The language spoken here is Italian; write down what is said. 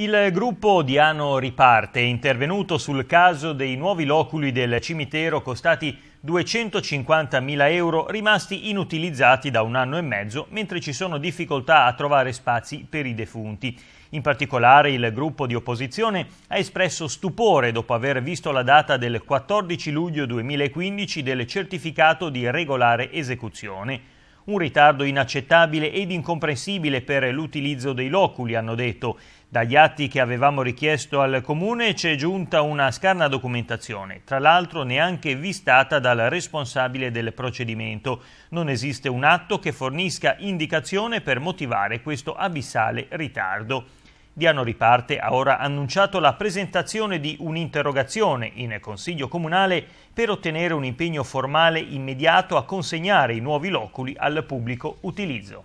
Il gruppo Diano Riparte è intervenuto sul caso dei nuovi loculi del cimitero costati 250.000 euro rimasti inutilizzati da un anno e mezzo mentre ci sono difficoltà a trovare spazi per i defunti. In particolare il gruppo di opposizione ha espresso stupore dopo aver visto la data del 14 luglio 2015 del certificato di regolare esecuzione un ritardo inaccettabile ed incomprensibile per l'utilizzo dei loculi, hanno detto. Dagli atti che avevamo richiesto al comune c'è giunta una scarna documentazione, tra l'altro neanche vistata dal responsabile del procedimento. Non esiste un atto che fornisca indicazione per motivare questo abissale ritardo. Diano Riparte ha ora annunciato la presentazione di un'interrogazione in Consiglio Comunale per ottenere un impegno formale immediato a consegnare i nuovi loculi al pubblico utilizzo.